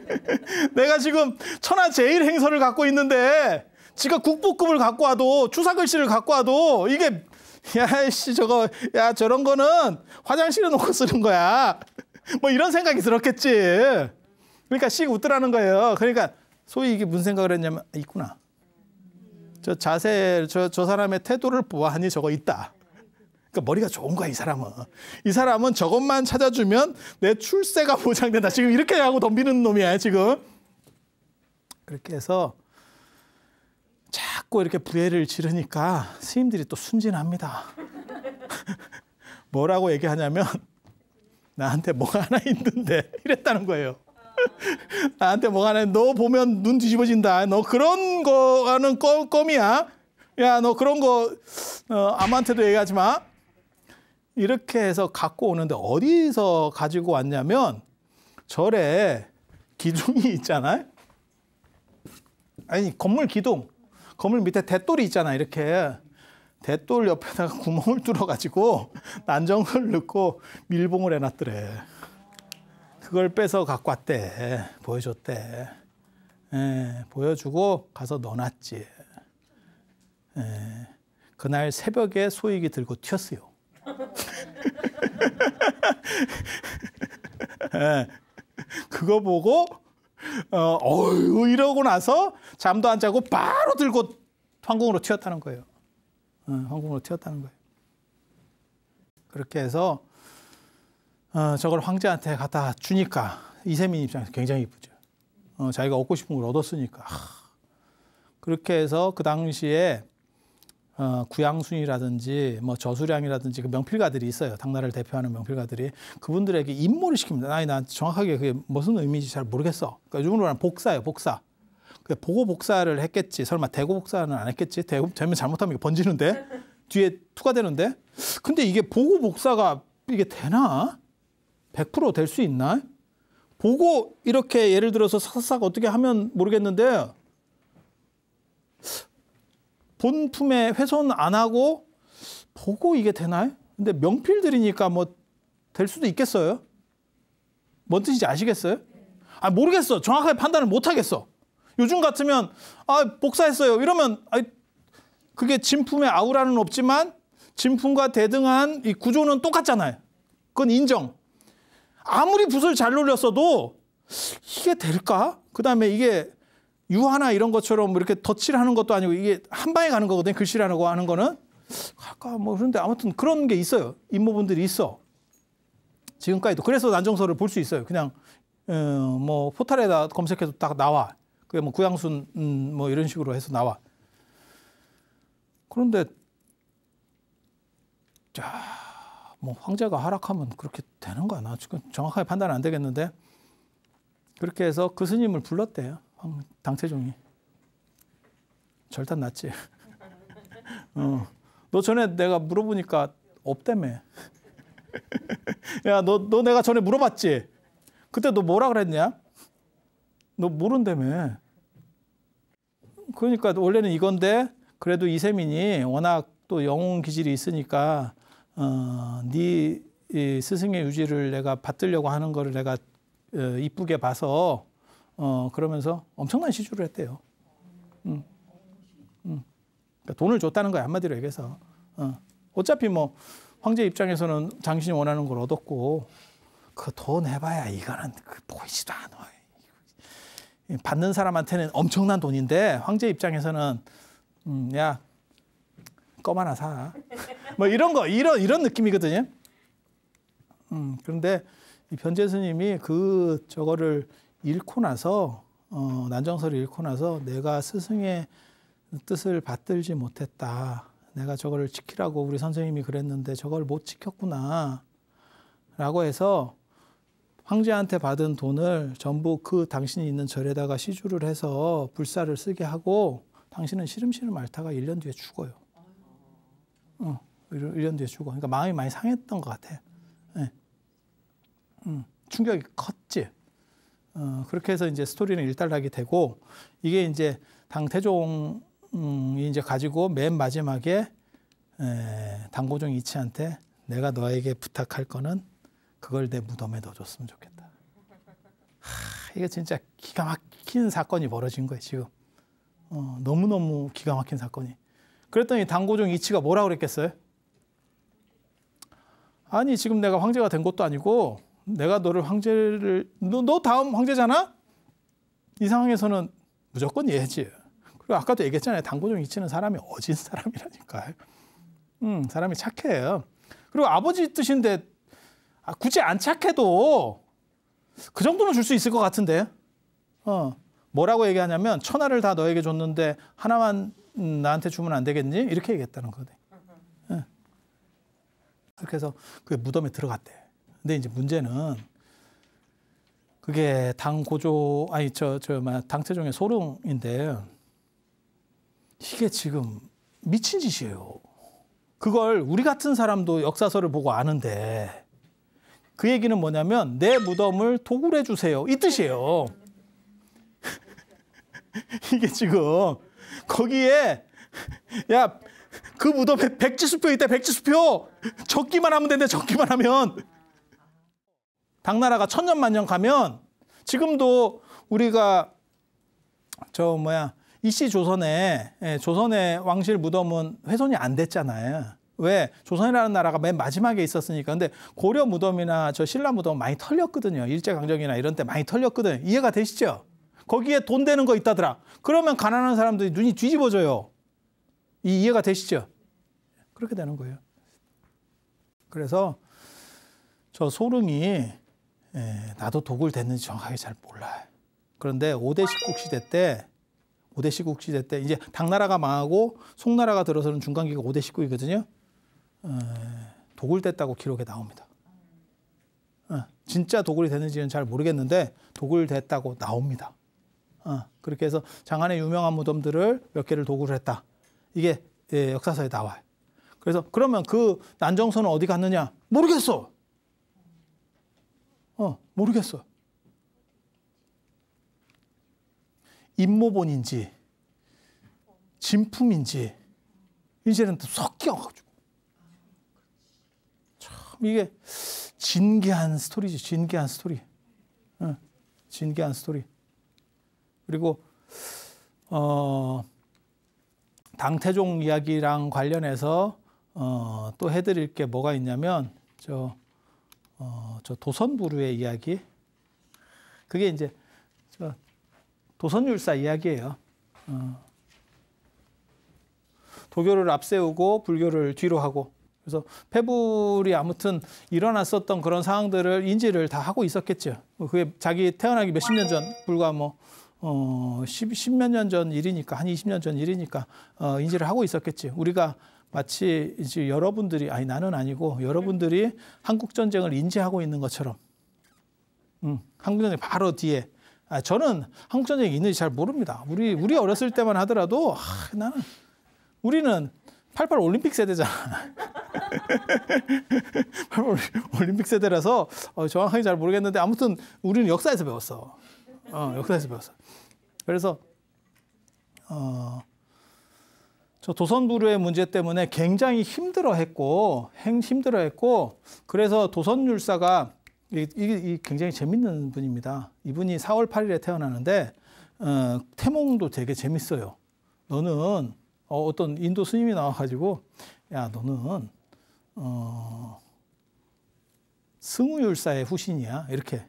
내가 지금 천하 제일 행선을 갖고 있는데, 지가 국보급을 갖고 와도, 추사 글씨를 갖고 와도, 이게 야씨 저거 야 저런 거는 화장실에 놓고 쓰는 거야. 뭐 이런 생각이 들었겠지. 그러니까 씩 웃더라는 거예요. 그러니까 소위 이게 무슨 생각을 했냐면 아, 있구나. 저 자세 저, 저 사람의 태도를 보아하니 저거 있다. 그러니까 머리가 좋은 거야 이 사람은. 이 사람은 저것만 찾아주면 내 출세가 보장된다. 지금 이렇게 하고 덤비는 놈이야 지금. 그렇게 해서 자꾸 이렇게 부해를 지르니까 스님들이 또 순진합니다. 뭐라고 얘기하냐면 나한테 뭐가 하나 있는데 이랬다는 거예요. 나한테 뭐가 하나 너 보면 눈 뒤집어진다. 너 그런 거는 껌, 껌이야. 야 너 그런 거 어, 아무한테도 얘기하지 마. 이렇게 해서 갖고 오는데 어디서 가지고 왔냐면 절에 기둥이 있잖아요. 아니 건물 기둥. 건물 밑에 대돌이 있잖아 이렇게 대돌 옆에다가 구멍을 뚫어가지고 난정을 넣고 밀봉을 해놨더래. 그걸 빼서 갖고 왔대. 보여줬대. 예, 보여주고 가서 넣어놨지. 예, 그날 새벽에 소익이 들고 튀었어요. 예, 그거 보고 어, 어휴, 이러고 나서 잠도 안 자고 바로 들고 황궁으로 튀었다는 거예요. 어, 황궁으로 튀었다는 거예요. 그렇게 해서 어, 저걸 황제한테 갖다 주니까 이세민 입장에서 굉장히 이쁘죠. 어, 자기가 얻고 싶은 걸 얻었으니까. 하. 그렇게 해서 그 당시에 어, 구양순이라든지 뭐 저수량이라든지 그 명필가들이 있어요. 당나라를 대표하는 명필가들이 그분들에게 임모를 시킵니다. 아니 난 정확하게 그게 무슨 의미인지 잘 모르겠어. 그러니까 요으로 말하면 복사예요, 복사. 그 보고 복사를 했겠지. 설마 대고 복사는 안 했겠지. 대고 되면 잘못하면 이게 번지는데 뒤에 투과되는데. 근데 이게 보고 복사가 이게 되나? 100%될 수 있나? 보고 이렇게 예를 들어서 사사삭 어떻게 하면 모르겠는데 본품에 훼손 안 하고 보고 이게 되나요? 근데 명필들이니까 뭐 될 수도 있겠어요? 뭔 뜻인지 아시겠어요? 아 모르겠어. 정확하게 판단을 못 하겠어. 요즘 같으면 아 복사했어요. 이러면 아 그게 진품의 아우라는 없지만 진품과 대등한 이 구조는 똑같잖아요. 그건 인정. 아무리 붓을 잘 놀렸어도 이게 될까? 그다음에 이게 유화나 이런 것처럼 이렇게 덧칠하는 것도 아니고 이게 한 방에 가는 거거든요. 글씨라고 하는 거는. 아까 뭐 그런데 아무튼 그런 게 있어요. 임모분들이 있어. 지금까지도. 그래서 난정서를 볼 수 있어요. 그냥 음, 뭐 포탈에다 검색해도 딱 나와. 그게 뭐 구양순 음, 뭐 이런 식으로 해서 나와. 그런데 자, 뭐 황제가 하락하면 그렇게 되는 거야. 나 지금 정확하게 판단 안 되겠는데 그렇게 해서 그 스님을 불렀대요. 당태종이. 절단 났지. 어. 너 전에 내가 물어보니까 없다며. 야, 너, 너 내가 전에 물어봤지? 그때 너 뭐라 그랬냐? 너 모른다며. 그러니까 원래는 이건데, 그래도 이세민이 워낙 또 영웅 기질이 있으니까, 어, 네 스승의 유지를 내가 받들려고 하는 거를 내가 어, 이쁘게 봐서 어, 그러면서 엄청난 시주를 했대요. 음. 음. 그러니까 돈을 줬다는 거야, 한마디로 얘기해서. 어. 어차피 뭐, 황제 입장에서는 당신이 원하는 걸 얻었고, 그 돈 해봐야 이거는 그 보이지도 않아. 받는 사람한테는 엄청난 돈인데, 황제 입장에서는, 음, 야, 껌 하나 사. 뭐 이런 거, 이런, 이런 느낌이거든요. 음, 그런데 이 변재 스님이 그 저거를 잃고 나서 어, 난정서를 잃고 나서 내가 스승의 뜻을 받들지 못했다. 내가 저거를 지키라고 우리 선생님이 그랬는데 저걸 못 지켰구나. 라고 해서 황제한테 받은 돈을 전부 그 당신이 있는 절에다가 시주를 해서 불사를 쓰게 하고 당신은 시름시름 앓다가 1년 뒤에 죽어요. 어, 1년 뒤에 죽어. 그러니까 마음이 많이 상했던 것 같아. 네. 음, 충격이 컸지. 어, 그렇게 해서 이제 스토리는 일단락이 되고 이게 이제 당태종이 이제 가지고 맨 마지막에 에, 당고종 이치한테 내가 너에게 부탁할 거는 그걸 내 무덤에 넣어줬으면 좋겠다. 하, 이게 진짜 기가 막힌 사건이 벌어진 거예요 지금. 어, 너무너무 기가 막힌 사건이. 그랬더니 당고종 이치가 뭐라 그랬겠어요? 아니 지금 내가 황제가 된 것도 아니고 내가 너를 황제를 너, 너 다음 황제잖아. 이 상황에서는 무조건 예지. 그리고 아까도 얘기했잖아요. 당구종 이치는 사람이 어진 사람이라니까. 음, 사람이 착해요. 그리고 아버지 뜻인데 아, 굳이 안 착해도 그 정도는 줄 수 있을 것 같은데. 어. 뭐라고 얘기하냐면 천하를 다 너에게 줬는데 하나만 나한테 주면 안 되겠니? 이렇게 얘기했다는 거거든. 네. 그렇게 해서 그 무덤에 들어갔대. 근데 이제 문제는 그게 당 고조 아니 저저당 뭐, 태종의 소룡인데 이게 지금 미친 짓이에요. 그걸 우리 같은 사람도 역사서를 보고 아는데 그 얘기는 뭐냐면 내 무덤을 도굴해 주세요 이 뜻이에요. 이게 지금 거기에 야 그 무덤에 백지수표 있다 백지수표 적기만 하면 된대 적기만 하면 당나라가 천년만년 가면 지금도 우리가 저 뭐야 이씨 조선에 예, 조선의 왕실 무덤은 훼손이 안 됐잖아요. 왜 조선이라는 나라가 맨 마지막에 있었으니까 근데 고려 무덤이나 저 신라 무덤 많이 털렸거든요. 일제 강점기나 이런 때 많이 털렸거든. 요 이해가 되시죠? 거기에 돈 되는 거 있다더라. 그러면 가난한 사람들이 눈이 뒤집어져요. 이 이해가 되시죠? 그렇게 되는 거예요. 그래서 저 소릉이 예, 나도 독을 댔는지 정확하게 잘 몰라요. 그런데 5대19 시대 때 오대 십국 시대 때 이제 당나라가 망하고 송나라가 들어서는 중간기가 5대 십국이거든요. 예, 어, 독을 댔다고 기록에 나옵니다. 예, 진짜 독을 됐는지는 잘 모르겠는데 독을 댔다고 나옵니다. 어, 그렇게 해서 장안의 유명한 무덤들을 몇 개를 도굴을 했다. 이게 예, 역사서에 나와요. 그래서 그러면 그난정선은 어디 갔느냐? 모르겠어. 모르겠어. 임모본인지 진품인지 이제는 또 섞여가지고 참 이게 진기한 스토리지 진기한 스토리 응, 어, 진기한 스토리 그리고 어, 당태종 이야기랑 관련해서 어, 또 해드릴 게 뭐가 있냐면 저 어, 저 도선부류의 이야기. 그게 이제 저 도선율사 이야기예요. 어. 도교를 앞세우고 불교를 뒤로 하고 그래서 패불이 아무튼 일어났었던 그런 상황들을 인지를 다 하고 있었겠죠. 뭐 그게 자기 태어나기 몇십 년 전, 불과 뭐, 어, 십몇 년 전 일이니까, 한 이십 년 전 일이니까, 어, 인지를 하고 있었겠지. 우리가 마치 이제 여러분들이 아니 나는 아니고 여러분들이 한국 전쟁을 인지하고 있는 것처럼 음, 한국 전쟁 바로 뒤에 아, 저는 한국 전쟁이 있는지 잘 모릅니다. 우리 우리 어렸을 때만 하더라도 아, 나는 우리는 88 올림픽 세대잖아. 88 올림픽 세대라서 어, 정확하게 잘 모르겠는데 아무튼 우리는 역사에서 배웠어. 어, 역사에서 배웠어. 그래서 어, 저도선부류의 문제 때문에 굉장히 힘들어했고 힘들어했고 그래서 도선율사가 이, 이, 이 굉장히 재밌는 분입니다. 이분이 4월 8일에 태어나는데 어, 태몽도 되게 재밌어요. 너는 어, 어떤 인도 스님이 나와가지고 야 너는 어, 승우율사의 후신이야 이렇게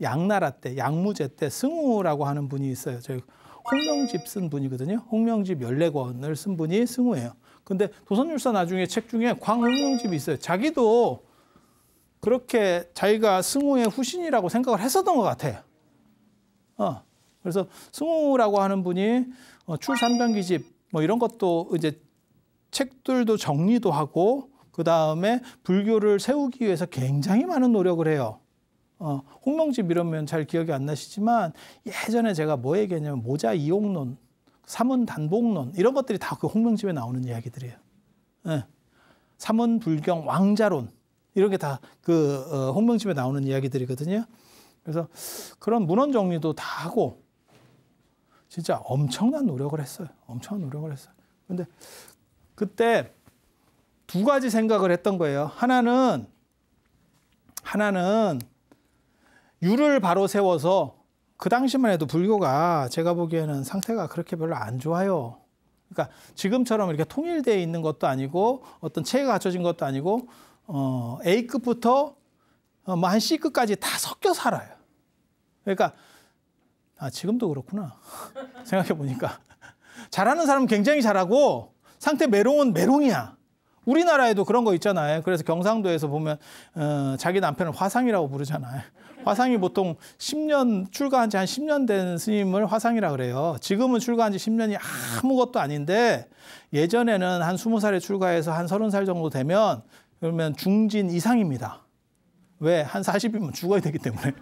양나라 때 양무제 때 승우라고 하는 분이 있어요. 저 홍명집 쓴 분이거든요. 홍명집 14권을 쓴 분이 승우예요. 근데 도선율사 나중에 책 중에 광홍명집이 있어요. 자기도 그렇게 자기가 승우의 후신이라고 생각을 했었던 것 같아요. 어. 그래서 승우라고 하는 분이 어, 출산병기집 뭐 이런 것도 이제 책들도 정리도 하고 그 다음에 불교를 세우기 위해서 굉장히 많은 노력을 해요. 어, 홍명집 이러면 잘 기억이 안 나시지만 예전에 제가 뭐 얘기했냐면 모자 이용론, 사문 단복론 이런 것들이 다 그 홍명집에 나오는 이야기들이에요. 예. 삼은 불경 왕자론 이런 게 다그 어, 홍명집에 나오는 이야기들이거든요. 그래서 그런 문헌 정리도 다 하고 진짜 엄청난 노력을 했어요. 엄청난 노력을 했어요. 근데 그때 두 가지 생각을 했던 거예요. 하나는 하나는 유를 바로 세워서 그 당시만 해도 불교가 제가 보기에는 상태가 그렇게 별로 안 좋아요. 그러니까 지금처럼 이렇게 통일되어 있는 것도 아니고 어떤 체계가 갖춰진 것도 아니고 어, A급부터 어, 뭐한 C급까지 다 섞여 살아요. 그러니까 아, 지금도 그렇구나. 생각해 보니까 잘하는 사람은 굉장히 잘하고 상태 메롱은 메롱이야. 우리나라에도 그런 거 있잖아요. 그래서 경상도에서 보면 어, 자기 남편을 화상이라고 부르잖아요. 화상이 보통 10년 출가한 지 한 10년 된 스님을 화상이라 그래요. 지금은 출가한 지 10년이 아무것도 아닌데 예전에는 한 20살에 출가해서 한 30살 정도 되면 그러면 중진 이상입니다. 왜? 한 40이면 죽어야 되기 때문에.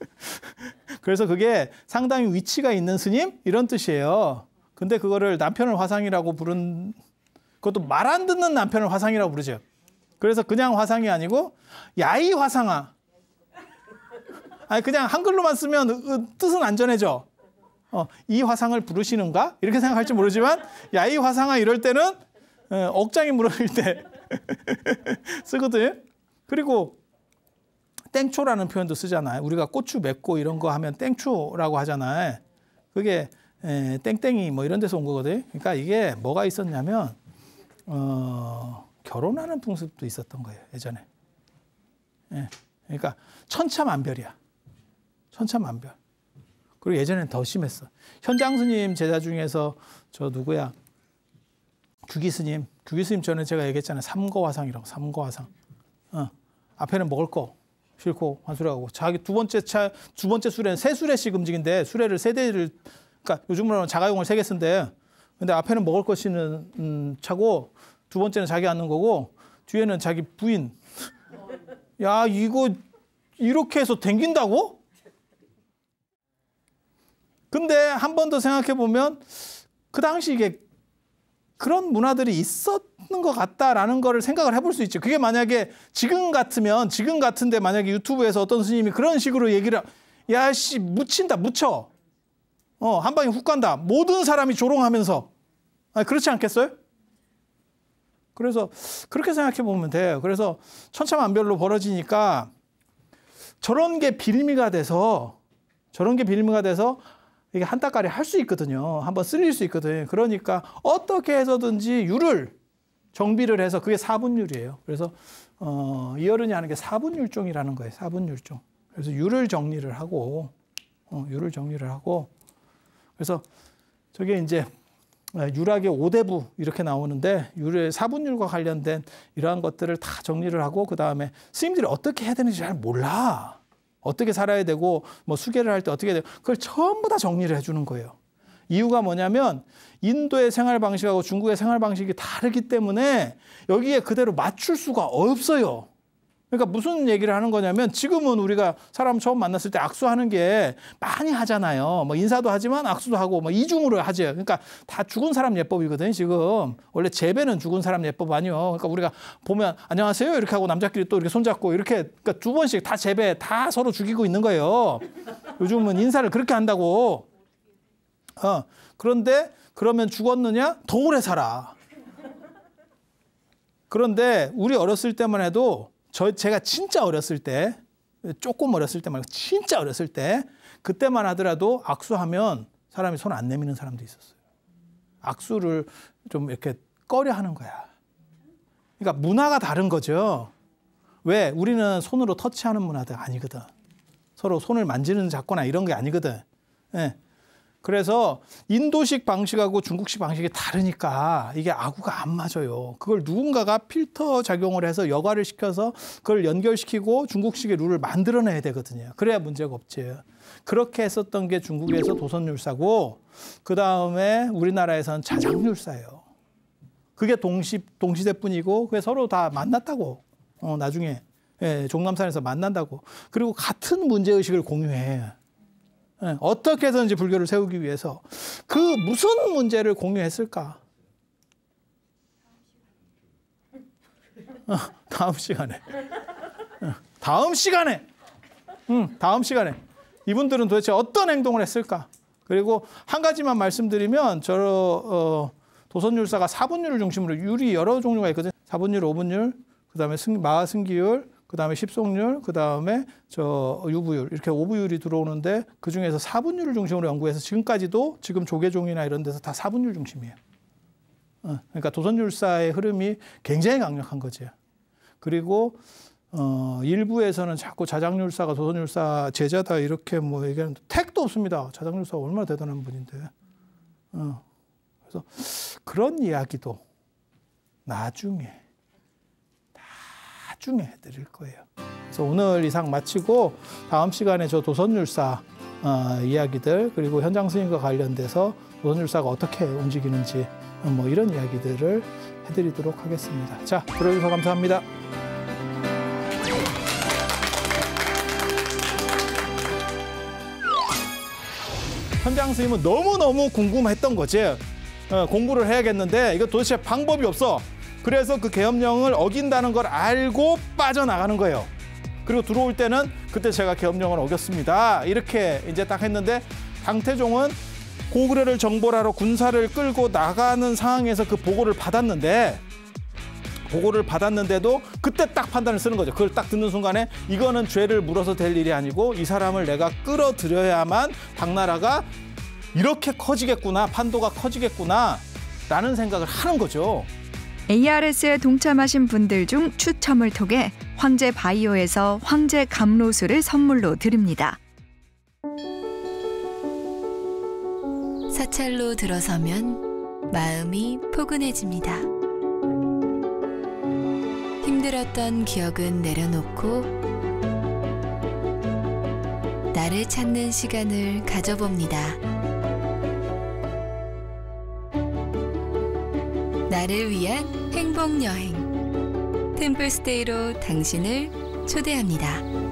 그래서 그게 상당히 위치가 있는 스님 이런 뜻이에요. 근데 그거를 남편을 화상이라고 부른 그것도 말 안 듣는 남편을 화상이라고 부르죠. 그래서 그냥 화상이 아니고 야이 화상아. 아니 그냥 한글로만 쓰면 뜻은 안 전해져. 어, 이 화상을 부르시는가? 이렇게 생각할지 모르지만 야이 화상아 이럴 때는 어, 억장이 무너질 때 쓰거든. 그리고 땡초라는 표현도 쓰잖아요. 우리가 고추 맵고 이런 거 하면 땡초라고 하잖아요. 그게 에, 땡땡이 뭐 이런 데서 온 거거든. 그러니까 이게 뭐가 있었냐면 어, 결혼하는 풍습도 있었던 거예요 예전에. 예. 그러니까 천차만별이야. 천차만별. 그리고 예전엔 더 심했어. 현장 스님 제자 중에서 저 누구야? 규기 스님. 규기 스님 전에 제가 얘기했잖아요. 삼거화상이라고. 삼거화상. 어. 앞에는 먹을 거 싫고 환수하고 자기 두 번째 차 두 번째 수레는 세 수레씩 움직인데 수레를 세 대를 그러니까 요즘으로는 자가용을 세 개 쓴데 근데 앞에는 먹을 것이는 음, 차고 두 번째는 자기 앉는 거고 뒤에는 자기 부인. 야 이거 이렇게 해서 댕긴다고? 근데 한 번 더 생각해 보면 그 당시 이게 그런 문화들이 있었는 것 같다라는 거를 생각을 해볼 수 있죠. 그게 만약에 지금 같으면 지금 같은데 만약에 유튜브에서 어떤 스님이 그런 식으로 얘기를 야 씨 묻힌다 묻혀 어한 방에 훅 간다 모든 사람이 조롱하면서 아 그렇지 않겠어요? 그래서 그렇게 생각해 보면 돼요. 그래서 천차만별로 벌어지니까 저런 게 빌미가 돼서 저런 게 빌미가 돼서 이게 한따까리 할 수 있거든요. 한번 쓸릴 수 있거든요. 그러니까 어떻게 해서든지 유를 정비를 해서 그게 사분율이에요. 그래서 어, 이어른이 하는 게 사분율종이라는 거예요. 사분율종. 그래서 유를 정리를 하고 어, 유를 정리를 하고 그래서 저게 이제 아, 유락의 오대부 이렇게 나오는데 유의 사분율과 관련된 이러한 것들을 다 정리를 하고 그 다음에 스님들이 어떻게 해야 되는지 잘 몰라 어떻게 살아야 되고 뭐 수계를 할 때 어떻게 해야 되고 그걸 전부 다 정리를 해주는 거예요 이유가 뭐냐면 인도의 생활 방식하고 중국의 생활 방식이 다르기 때문에 여기에 그대로 맞출 수가 없어요 그러니까 무슨 얘기를 하는 거냐면 지금은 우리가 사람 처음 만났을 때 악수하는 게 많이 하잖아요. 뭐 인사도 하지만 악수도 하고 뭐 이중으로 하죠. 그러니까 다 죽은 사람 예법이거든요. 지금 원래 재배는 죽은 사람 예법 아니요. 그러니까 우리가 보면 안녕하세요 이렇게 하고 남자끼리 또 이렇게 손잡고 이렇게 그러니까 두 번씩 다 재배 다 서로 죽이고 있는 거예요. 요즘은 인사를 그렇게 한다고. 어 그런데 그러면 죽었느냐? 더 오래 살아. 그런데 우리 어렸을 때만 해도 저 제가 진짜 어렸을 때 조금 어렸을 때 말고 진짜 어렸을 때 그때만 하더라도 악수하면 사람이 손 안 내미는 사람도 있었어요. 악수를 좀 이렇게 꺼려 하는 거야. 그러니까 문화가 다른 거죠. 왜? 우리는 손으로 터치하는 문화도 아니거든. 서로 손을 만지는 작거나 이런 게 아니거든. 예. 그래서 인도식 방식하고 중국식 방식이 다르니까 이게 아구가 안 맞아요. 그걸 누군가가 필터 작용을 해서 여과를 시켜서 그걸 연결시키고 중국식의 룰을 만들어내야 되거든요. 그래야 문제가 없지. 그렇게 했었던 게 중국에서 도선율사고 그 다음에 우리나라에서는 자장률사예요. 그게 동시 동시대뿐이고 그게 서로 다 만났다고 어, 나중에 예, 종남산에서 만난다고 그리고 같은 문제 의식을 공유해. 예, 어떻게 해서든지 불교를 세우기 위해서 그 무슨 문제를 공유했을까? 어, 다음 시간에. 어, 다음 시간에. 음, 다음 시간에. 이분들은 도대체 어떤 행동을 했을까? 그리고 한 가지만 말씀드리면 저 어, 도선율사가 사분율을 중심으로 율이 여러 종류가 있거든요. 분율 오분율, 그다음에 승, 마승기율 그 다음에 십속률, 그 다음에 저 유부율 이렇게 오부율이 들어오는데 그 중에서 사분율을 중심으로 연구해서 지금까지도 지금 조계종이나 이런 데서 다 사분율 중심이에요. 어, 그러니까 도선율사의 흐름이 굉장히 강력한 거지. 그리고 어, 일부에서는 자꾸 자장률사가 도선율사 제자다 이렇게 뭐 얘기하는데 택도 없습니다. 자장률사가 얼마나 대단한 분인데. 어. 그래서 그런 이야기도 나중에 나중에 해드릴 거예요. 그래서 오늘 이상 마치고 다음 시간에 저 도선율사 어, 이야기들 그리고 현장 스님과 관련돼서 도선율사가 어떻게 움직이는지 뭐 이런 이야기들을 해드리도록 하겠습니다. 자, 들어주셔서 감사합니다. 현장 스님은 너무너무 궁금했던 거지. 어, 공부를 해야겠는데 이거 도대체 방법이 없어. 그래서 그 계엄령을 어긴다는 걸 알고 빠져나가는 거예요. 그리고 들어올 때는 그때 제가 계엄령을 어겼습니다. 이렇게 이제 딱 했는데 강태종은 고구려를 정벌하러 군사를 끌고 나가는 상황에서 그 보고를 받았는데 보고를 받았는데도 그때 딱 판단을 쓰는 거죠. 그걸 딱 듣는 순간에 이거는 죄를 물어서 될 일이 아니고 이 사람을 내가 끌어들여야만 당나라가 이렇게 커지겠구나, 판도가 커지겠구나 라는 생각을 하는 거죠. ARS에 동참하신 분들 중 추첨을 통해 황제 바이오에서 황제 감로수를 선물로 드립니다. 사찰로 들어서면 마음이 포근해집니다. 힘들었던 기억은 내려놓고 나를 찾는 시간을 가져봅니다. 나를 위한 행복 여행. 템플스테이로 당신을 초대합니다.